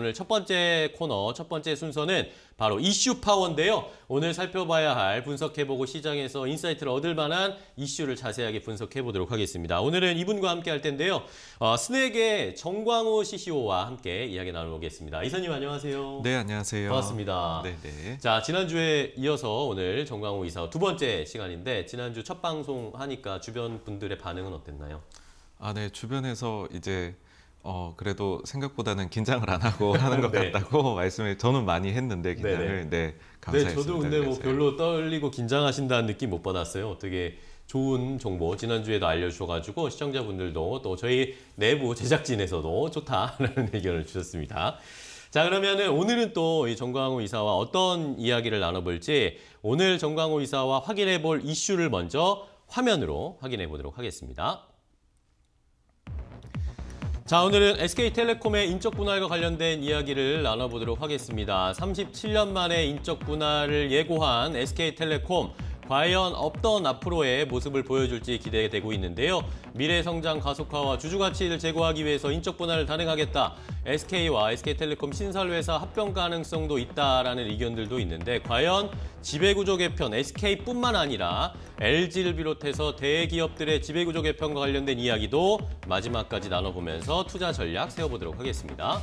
오늘 첫 번째 코너, 첫 번째 순서는 바로 이슈 파워인데요. 오늘 살펴봐야 할, 분석해보고 시장에서 인사이트를 얻을 만한 이슈를 자세하게 분석해보도록 하겠습니다. 오늘은 이분과 함께 할 텐데요. 어, 스낵의 정광호 CCO와 함께 이야기 나눠보겠습니다. 이사님 안녕하세요. 네, 안녕하세요. 반갑습니다. 네네. 네. 자, 지난주에 이어서 오늘 정광호 이사 두 번째 시간인데 지난주 첫 방송 하니까 주변 분들의 반응은 어땠나요? 아, 네. 주변에서 이제 어 그래도 생각보다는 긴장을 안 하고 하는 것 네. 같다고 말씀을 저는 많이 했는데 네, 긴장을 네네. 네, 네 감사했습니다. 네 저도 근데 뭐 별로 떨리고 긴장하신다는 느낌 못 받았어요. 어떻게 좋은 정보 지난주에도 알려주셔가지고 시청자분들도 또 저희 내부 제작진에서도 좋다라는 의견을 주셨습니다. 자 그러면은 오늘은 또 이 정광호 이사와 어떤 이야기를 나눠볼지 오늘 정광호 이사와 확인해볼 이슈를 먼저 화면으로 확인해 보도록 하겠습니다. 자, 오늘은 SK텔레콤의 인적 분할과 관련된 이야기를 나눠보도록 하겠습니다. 37년 만에 인적 분할을 예고한 SK텔레콤 과연 없던 앞으로의 모습을 보여줄지 기대되고 있는데요. 미래 성장 가속화와 주주 가치를 제고하기 위해서 인적 분할을 단행하겠다. SK와 SK텔레콤 신설회사 합병 가능성도 있다라는 의견들도 있는데 과연 지배구조 개편 SK뿐만 아니라 LG를 비롯해서 대기업들의 지배구조 개편과 관련된 이야기도 마지막까지 나눠보면서 투자 전략 세워보도록 하겠습니다.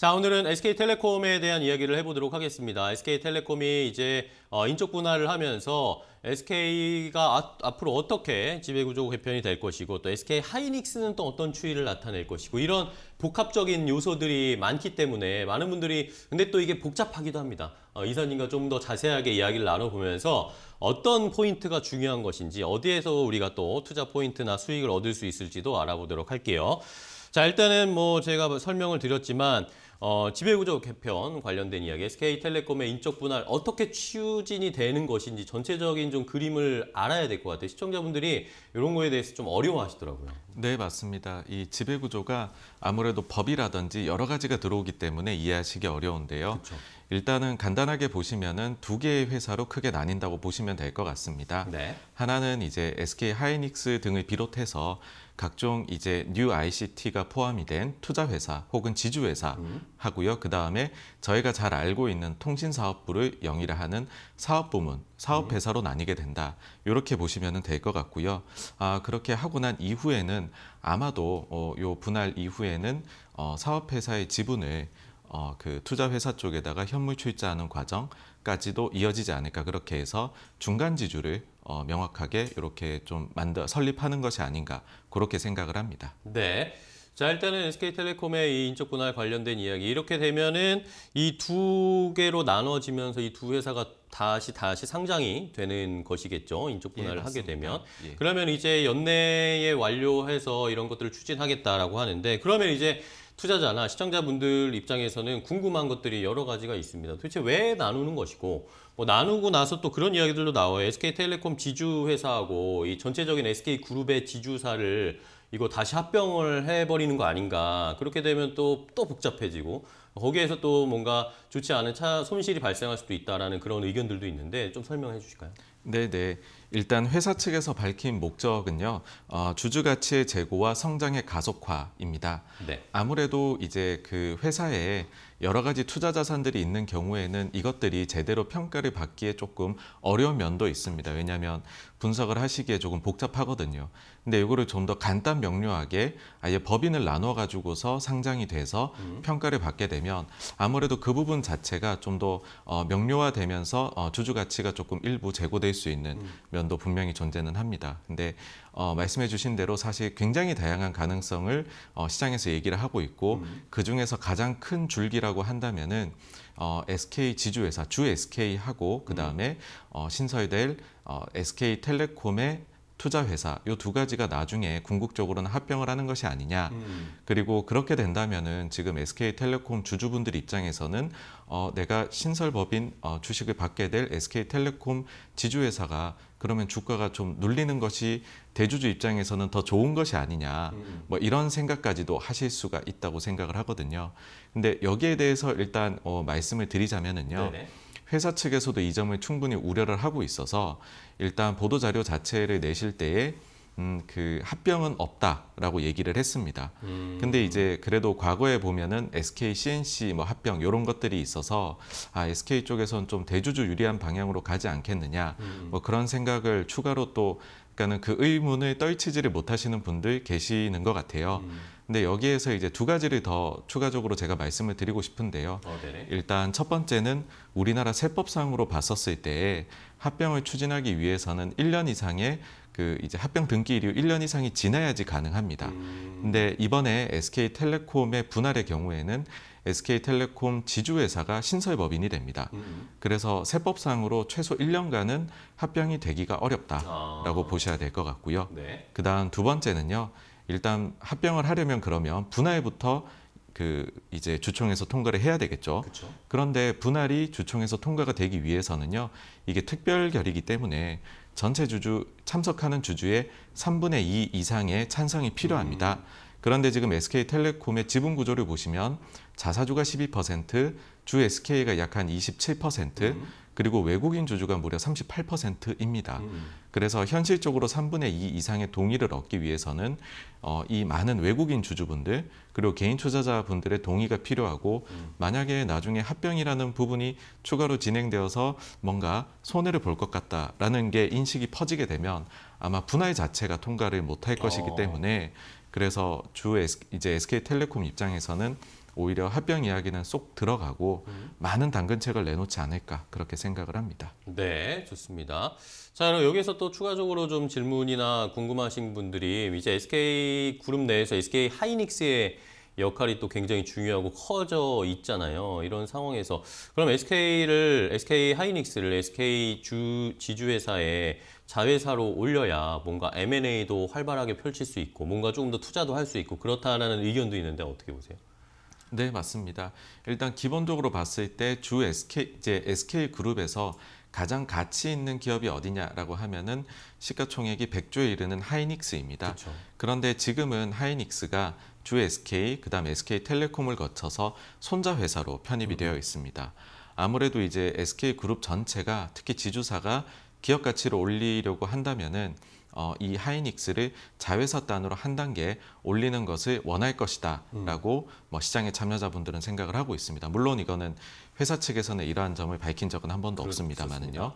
자, 오늘은 SK텔레콤에 대한 이야기를 해보도록 하겠습니다. SK텔레콤이 이제 어, 인적 분할을 하면서 SK가 아, 앞으로 어떻게 지배구조 개편이 될 것이고 또 SK 하이닉스는 또 어떤 추이를 나타낼 것이고 이런 복합적인 요소들이 많기 때문에 많은 분들이 근데 또 이게 복잡하기도 합니다. 어, 이사님과 좀 더 자세하게 이야기를 나눠보면서 어떤 포인트가 중요한 것인지 어디에서 우리가 또 투자 포인트나 수익을 얻을 수 있을지도 알아보도록 할게요. 자, 일단은 뭐 제가 설명을 드렸지만 어, 지배구조 개편 관련된 이야기, SK텔레콤의 인적 분할 어떻게 추진이 되는 것인지 전체적인 좀 그림을 알아야 될 것 같아요. 시청자분들이 이런 거에 대해서 좀 어려워하시더라고요. 네, 맞습니다. 이 지배구조가 아무래도 법이라든지 여러 가지가 들어오기 때문에 이해하시기 어려운데요. 그쵸. 일단은 간단하게 보시면은 두 개의 회사로 크게 나뉜다고 보시면 될 것 같습니다. 네. 하나는 이제 SK 하이닉스 등을 비롯해서 각종 이제 뉴 ICT가 포함이 된 투자 회사 혹은 지주 회사 음. 하고요. 그다음에 저희가 잘 알고 있는 통신 사업부를 영위를 하는 사업 부문, 사업 음. 회사로 나뉘게 된다. 이렇게 보시면 될 것 같고요. 아, 그렇게 하고 난 이후에는 아마도 어, 요 분할 이후에는 어, 사업 회사의 지분을 어, 그 투자 회사 쪽에다가 현물 출자하는 과정까지도 이어지지 않을까 그렇게 해서 중간 지주를 어, 명확하게 이렇게 좀 만들 설립하는 것이 아닌가 그렇게 생각을 합니다. 네. 자 일단은 SK텔레콤의 이 인적 분할 관련된 이야기 이렇게 되면은 이 두 개로 나눠지면서 이 두 회사가 다시 다시 상장이 되는 것이겠죠 인적 분할을 예, 하게 되면 예. 그러면 이제 연내에 완료해서 이런 것들을 추진하겠다라고 하는데 그러면 이제 투자자나 시청자분들 입장에서는 궁금한 것들이 여러 가지가 있습니다. 도대체 왜 나누는 것이고 뭐 나누고 나서 또 그런 이야기들도 나와요. SK텔레콤 지주회사하고 이 전체적인 SK그룹의 지주사를 이거 다시 합병을 해버리는 거 아닌가 그렇게 되면 또 또 복잡해지고 거기에서 또 뭔가 좋지 않은 차 손실이 발생할 수도 있다라는 그런 의견들도 있는데 좀 설명해 주실까요? 네네. 네. 일단 회사 측에서 밝힌 목적은요, 어, 주주 가치의 재고와 성장의 가속화입니다. 네. 아무래도 이제 그 회사에 여러 가지 투자 자산들이 있는 경우에는 이것들이 제대로 평가를 받기에 조금 어려운 면도 있습니다. 왜냐하면 분석을 하시기에 조금 복잡하거든요. 근데 이거를 좀 더 간단 명료하게 아예 법인을 나눠 가지고서 상장이 돼서 음. 평가를 받게 되면 아무래도 그 부분 자체가 좀더 어, 명료화되면서 어, 주주 가치가 조금 일부 제고될 수 있는 면. 음. 면도 분명히 존재는 합니다. 근데 어, 말씀해 주신 대로 사실 굉장히 다양한 가능성을 어, 시장에서 얘기를 하고 있고 음. 그중에서 가장 큰 줄기라고 한다면은 어, SK 지주회사 주 SK하고 그다음에 음. 어, 신설될 어, SK텔레콤의 투자회사 이 두 가지가 나중에 궁극적으로는 합병을 하는 것이 아니냐 음. 그리고 그렇게 된다면은 지금 SK텔레콤 주주분들 입장에서는 어, 내가 신설법인 어, 주식을 받게 될 SK텔레콤 지주회사가 그러면 주가가 좀 눌리는 것이 대주주 입장에서는 더 좋은 것이 아니냐 음. 뭐 이런 생각까지도 하실 수가 있다고 생각을 하거든요. 근데 여기에 대해서 일단 어, 말씀을 드리자면은요. 네네. 회사 측에서도 이 점을 충분히 우려를 하고 있어서 일단 보도 자료 자체를 내실 때에 음, 그 합병은 없다라고 얘기를 했습니다. 음. 근데 이제 그래도 과거에 보면은 SK CNC 뭐 합병 이런 것들이 있어서 아, SK 쪽에선 좀 대주주 유리한 방향으로 가지 않겠느냐 음. 뭐 그런 생각을 추가로 또 그러니까는 그 의문을 떨치지를 못하시는 분들 계시는 것 같아요. 음. 근데 여기에서 이제 두 가지를 더 추가적으로 제가 말씀을 드리고 싶은데요. 어, 일단 첫 번째는 우리나라 세법상으로 봤었을 때에 합병을 추진하기 위해서는 1년 이상의 그 이제 합병 등기이이 1년 이상이 지나야지 가능합니다. 음. 근데 이번에 SK텔레콤의 분할의 경우에는 SK텔레콤 지주회사가 신설법인이 됩니다. 음. 그래서 세법상으로 최소 1년간은 합병이 되기가 어렵다라고 아. 보셔야 될 것 같고요. 네. 그다음 두 번째는요. 일단 합병을 하려면 그러면 분할부터 그 이제 주총에서 통과를 해야 되겠죠. 그쵸. 그런데 분할이 주총에서 통과가 되기 위해서는요. 이게 특별결이기 때문에 전체 주주 참석하는 주주의 3분의 2 이상의 찬성이 필요합니다. 음. 그런데 지금 SK텔레콤의 지분 구조를 보시면 자사주가 12%, 주 SK가 약한 27%, 음. 그리고 외국인 주주가 무려 38%입니다. 음. 그래서 현실적으로 3분의 2 이상의 동의를 얻기 위해서는 어, 이 많은 외국인 주주분들 그리고 개인 투자자분들의 동의가 필요하고 음. 만약에 나중에 합병이라는 부분이 추가로 진행되어서 뭔가 손해를 볼 것 같다라는 게 인식이 퍼지게 되면 아마 분할 자체가 통과를 못할 것이기 어. 때문에 그래서 주 에스, 이제 SK텔레콤 입장에서는 오히려 합병 이야기는 쏙 들어가고 음. 많은 당근책을 내놓지 않을까 그렇게 생각을 합니다. 네, 좋습니다. 자, 그럼 여기서 또 추가적으로 좀 질문이나 궁금하신 분들이 이제 SK 그룹 내에서 SK 하이닉스의 역할이 또 굉장히 중요하고 커져 있잖아요. 이런 상황에서 그럼 SK를 SK 하이닉스를 SK 주 지주회사에 자회사로 올려야 뭔가 M&A도 활발하게 펼칠 수 있고 뭔가 조금 더 투자도 할 수 있고 그렇다라는 의견도 있는데 어떻게 보세요? 네, 맞습니다. 일단 기본적으로 봤을 때 주 SK 이제 SK 그룹에서 가장 가치 있는 기업이 어디냐라고 하면은 시가총액이 100조에 이르는 하이닉스입니다. 그쵸. 그런데 지금은 하이닉스가 주 SK 그다음 SK텔레콤을 거쳐서 손자 회사로 편입이 음. 되어 있습니다. 아무래도 이제 SK 그룹 전체가 특히 지주사가 기업 가치를 올리려고 한다면은 어, 이 하이닉스를 자회사 단으로 한 단계 올리는 것을 원할 것이다라고 음. 뭐 시장의 참여자분들은 생각을 하고 있습니다. 물론 이거는 회사 측에서는 이러한 점을 밝힌 적은 한 번도 없습니다만은요.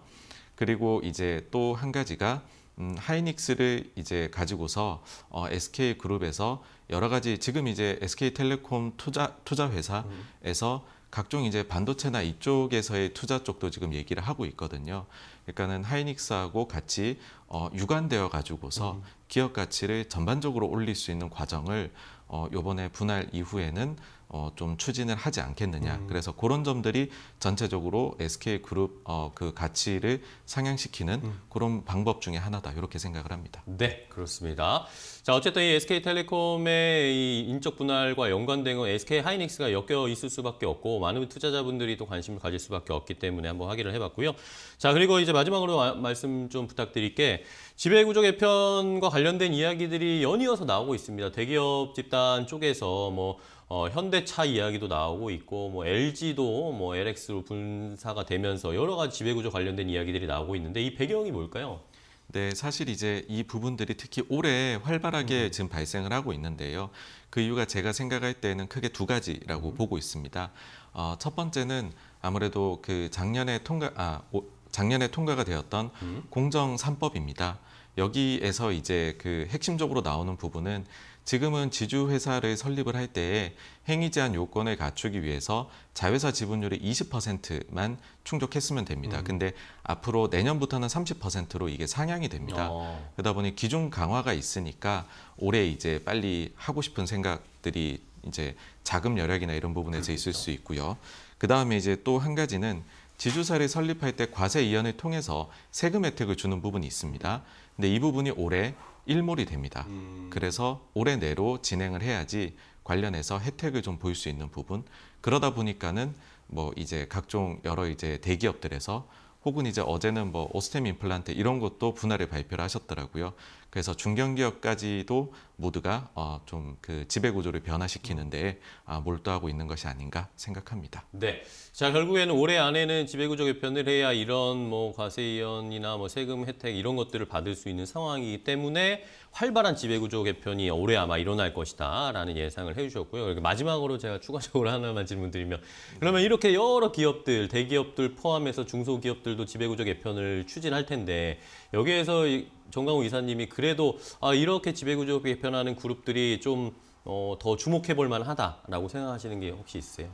그리고 이제 또 한 가지가 음, 하이닉스를 이제 가지고서 어, SK 그룹에서 여러 가지 지금 이제 SK텔레콤 투자 투자 회사에서 음. 각종 이제 반도체나 이쪽에서의 투자 쪽도 지금 얘기를 하고 있거든요. 그러니까는 하이닉스하고 같이 어, 유관되어 가지고서 음. 기업 가치를 전반적으로 올릴 수 있는 과정을 어, 요번에 분할 이후에는 어, 좀 추진을 하지 않겠느냐. 음. 그래서 그런 점들이 전체적으로 SK 그룹 어, 그 가치를 상향시키는 음. 그런 방법 중에 하나다. 이렇게 생각을 합니다. 네, 그렇습니다. 자, 어쨌든 이 SK텔레콤의 이 인적 분할과 연관된 건 SK 하이닉스가 엮여 있을 수밖에 없고 많은 투자자분들이 또 관심을 가질 수밖에 없기 때문에 한번 확인을 해봤고요. 자, 그리고 이제 마지막으로 마, 말씀 좀 부탁드릴 게 지배구조 개편과 관련된 이야기들이 연이어서 나오고 있습니다. 대기업 집단 쪽에서 뭐 어, 현대차 이야기도 나오고 있고 뭐 LG도 뭐 LX로 분사가 되면서 여러 가지 지배구조 관련된 이야기들이 나오고 있는데 이 배경이 뭘까요? 네, 사실 이제 이 부분들이 특히 올해 활발하게 음. 지금 발생을 하고 있는데요. 그 이유가 제가 생각할 때는 크게 두 가지라고 음. 보고 있습니다. 어, 첫 번째는 아무래도 그 작년에 통과, 아, 오, 작년에 통과가 되었던 음. 공정 삼법입니다 여기에서 이제 그 핵심적으로 나오는 부분은 지금은 지주회사를 설립을 할 때에 행위 제한 요건을 갖추기 위해서 자회사 지분율이 20%만 충족했으면 됩니다. 음. 근데 앞으로 내년부터는 30%로 이게 상향이 됩니다. 어. 그러다 보니 기준 강화가 있으니까 올해 이제 빨리 하고 싶은 생각들이 이제 자금 여력이나 이런 부분에서 그렇겠죠. 그러니까. 있을 수 있고요. 그 다음에 이제 또 한 가지는 지주사를 설립할 때 과세 이연을 통해서 세금 혜택을 주는 부분이 있습니다. 근데 이 부분이 올해 일몰이 됩니다. 음. 그래서 올해 내로 진행을 해야지 관련해서 혜택을 좀 볼 수 있는 부분. 그러다 보니까는 뭐 이제 각종 여러 이제 대기업들에서 혹은 이제 어제는 뭐 오스템 임플란트 이런 것도 분할을 발표를 하셨더라고요. 그래서 중견기업까지도 모두가 어, 좀 그 지배 구조를 변화시키는데 아, 몰두하고 있는 것이 아닌가 생각합니다. 네. 자 결국에는 올해 안에는 지배 구조 개편을 해야 이런 뭐 과세 이연이나 뭐 세금 혜택 이런 것들을 받을 수 있는 상황이기 때문에 활발한 지배 구조 개편이 올해 아마 일어날 것이다라는 예상을 해주셨고요. 마지막으로 제가 추가적으로 하나만 질문드리면 그러면 이렇게 여러 기업들 대기업들 포함해서 중소기업들도 지배 구조 개편을 추진할 텐데 여기에서 정강우 이사님이 그래도 아, 이렇게 지배 구조 개편 개편하는 그룹들이 좀더 어, 주목해 볼 만하다라고 생각하시는 게 혹시 있어요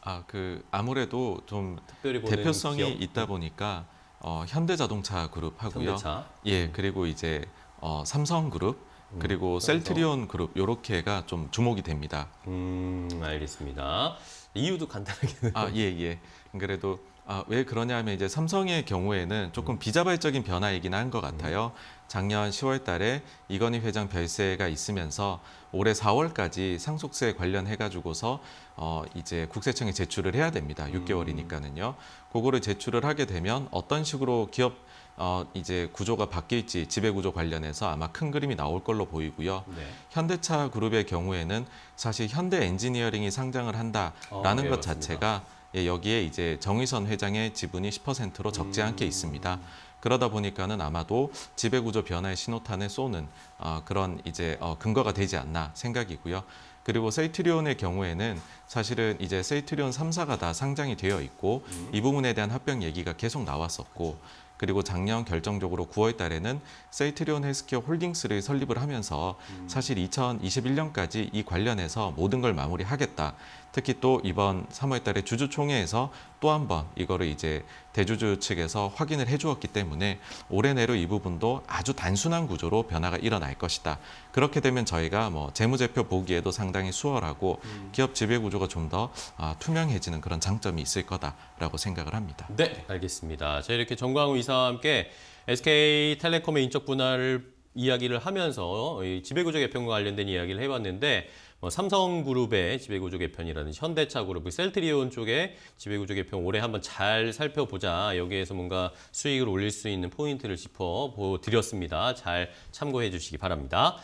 아, 그 아무래도 좀 특별히 대표성이 기업? 있다 보니까 어, 현대자동차 그룹 하고요. 현대차. 예, 그리고 이제 어, 삼성그룹 음, 그리고 음, 셀트리온 그룹 요렇게가 좀 주목이 됩니다. 음, 알겠습니다. 이유도 간단하게. 아, 예, 예. 그래도 아, 왜 그러냐면 이제 삼성의 경우에는 조금 음. 비자발적인 변화이긴 한것 음. 같아요. 작년 10월 달에 이건희 회장 별세가 있으면서 올해 4월까지 상속세 관련해 가지고서 어 이제 국세청에 제출을 해야 됩니다. 6개월이니까는요. 음. 그거를 제출을 하게 되면 어떤 식으로 기업 어 이제 구조가 바뀔지 지배 구조 관련해서 아마 큰 그림이 나올 걸로 보이고요. 네. 현대차 그룹의 경우에는 사실 현대 엔지니어링이 상장을 한다라는 어, 네, 것 맞습니다. 자체가 예, 여기에 이제 정의선 회장의 지분이 10%로 적지 않게 있습니다. 그러다 보니까는 아마도 지배구조 변화의 신호탄을 쏘는 어, 그런 이제 어, 근거가 되지 않나 생각이고요. 그리고 세이트리온의 경우에는 사실은 이제 세이트리온 3사가 다 상장이 되어 있고 이 부분에 대한 합병 얘기가 계속 나왔었고 그리고 작년 결정적으로 9월 달에는 세이트리온 헬스케어 홀딩스를 설립을 하면서 음. 사실 2021년까지 이 관련해서 모든 걸 마무리하겠다. 특히 또 이번 3월 달에 주주총회에서 또 한 번 이거를 이제 대주주 측에서 확인을 해주었기 때문에 올해 내로 이 부분도 아주 단순한 구조로 변화가 일어날 것이다. 그렇게 되면 저희가 뭐 재무제표 보기에도 상당히 수월하고 음. 기업 지배구조가 좀더 아, 투명해지는 그런 장점이 있을 거다라고 생각을 합니다. 네, 알겠습니다. 자, 이렇게 정광우 이사와 함께 SK텔레콤의 인적 분할 이야기를 하면서 지배구조 개편과 관련된 이야기를 해봤는데 뭐 삼성그룹의 지배구조 개편이라는 현대차 그룹, 그 셀트리온 쪽의 지배구조 개편 올해 한번 잘 살펴보자. 여기에서 뭔가 수익을 올릴 수 있는 포인트를 짚어 드렸습니다. 잘 참고해 주시기 바랍니다.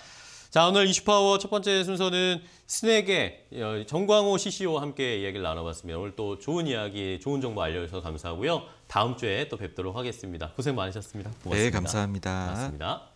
자 오늘 2 0파워첫 번째 순서는 스낵의 어, 정광호 CCO와 함께 이야기를 나눠봤습니다. 오늘 또 좋은 이야기, 좋은 정보 알려주셔서 감사하고요. 다음 주에 또 뵙도록 하겠습니다. 고생 많으셨습니다. 네, 고맙습니다. 네, 감사합니다. 고맙습니다.